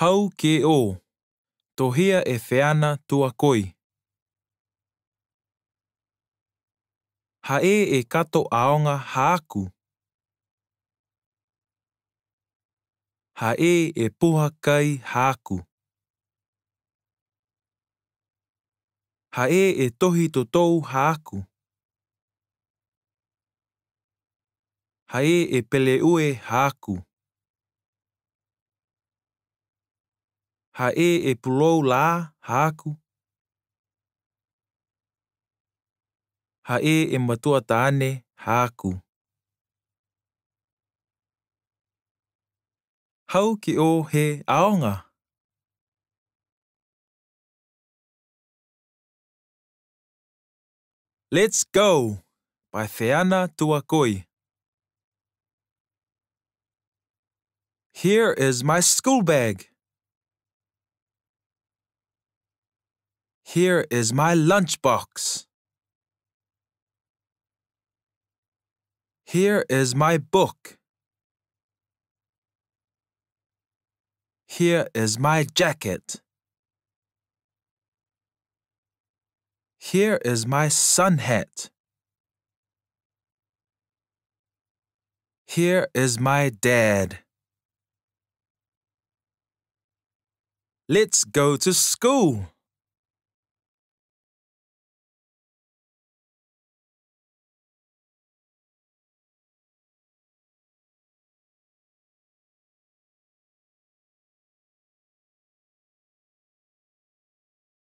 Hau ke o. Tohia e feana tua koi. Hae e kato aonga haaku. Hae e puha kai haaku. Hae e tohi to tou haku. Hae e pele ue haku. ha e e pulou la haku. Ha e e matua tāne haku. Hau ki o he aonga. Let's go by Theana Tuakoi. Here is my school bag. Here is my lunchbox. Here is my book. Here is my jacket. Here is my sun hat. Here is my dad. Let's go to school.